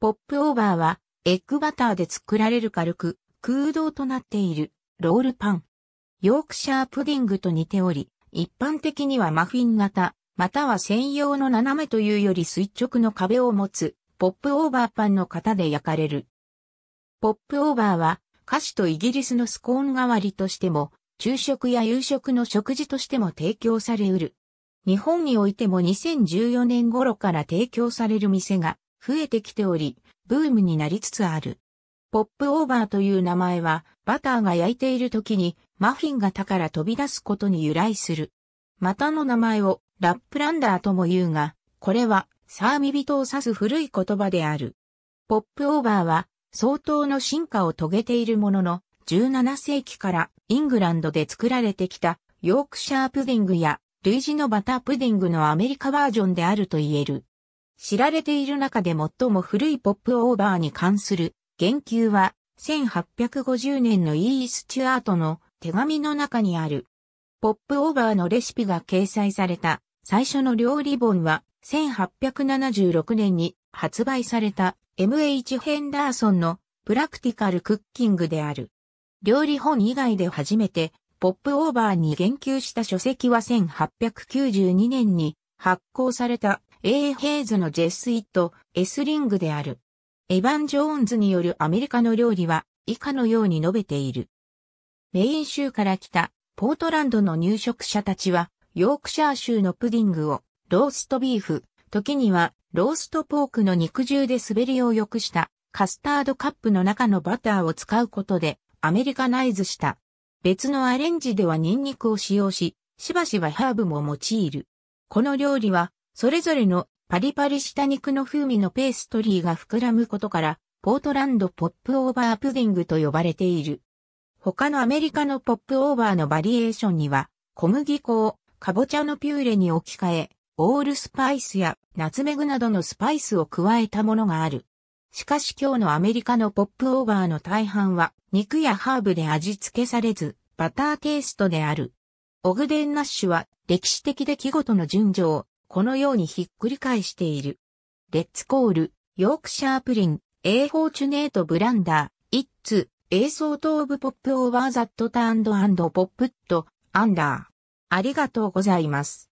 ポップオーバーは、エッグバターで作られる軽く、空洞となっている、ロールパン。ヨークシャープディングと似ており、一般的にはマフィン型、または専用の斜めというより垂直の壁を持つ、ポップオーバーパンの型で焼かれる。ポップオーバーは、菓子とイギリスのスコーン代わりとしても、昼食や夕食の食事としても提供されうる。日本においても2014年頃から提供される店が増えてきており、ブームになりつつある。ポップオーバーという名前は、バターが焼いている時に、マフィン型から飛び出すことに由来する。またの名前を、ラップランダーとも言うが、これは、サーミビトを指す古い言葉である。ポップオーバーは、相当の進化を遂げているものの、17世紀からイングランドで作られてきたヨークシャープディングや類似のバタープディングのアメリカバージョンであると言える。知られている中で最も古いポップオーバーに関する言及は、1850年の E. スチュアートの手紙の中にある。ポップオーバーのレシピが掲載された最初の料理本は1876年に発売された M.H. ヘンダーソンのプラクティカルクッキングである。料理本以外で初めてポップオーバーに言及した書籍は1892年に発行された A. ヘイズのジェスイット、エスリングである。エヴァン・ジョーンズによるアメリカの料理は以下のように述べている。メイン州から来たポートランドの入植者たちはヨークシャー州のプディングをローストビーフ、時にはローストポークの肉汁で滑りを良くしたカスタードカップの中のバターを使うことでアメリカナイズした。別のアレンジではニンニクを使用し、しばしばハーブも用いる。この料理はそれぞれのパリパリした肉の風味のペーストリーが膨らむことから、ポートランドポップオーバープディングと呼ばれている。他のアメリカのポップオーバーのバリエーションには、小麦粉をかぼちゃのピューレに置き換え、オールスパイスやナツメグなどのスパイスを加えたものがある。しかし今日のアメリカのポップオーバーの大半は肉やハーブで味付けされず、バターテイストである。オグデン・ナッシュは歴史的出来事の順序をこのようにひっくり返している。レッツコール、ヨークシャープリン、エーフォーチュネートブランダー、イッツ、エーソートオブポップオーバーザットターンドポップット、アンダー。ありがとうございます。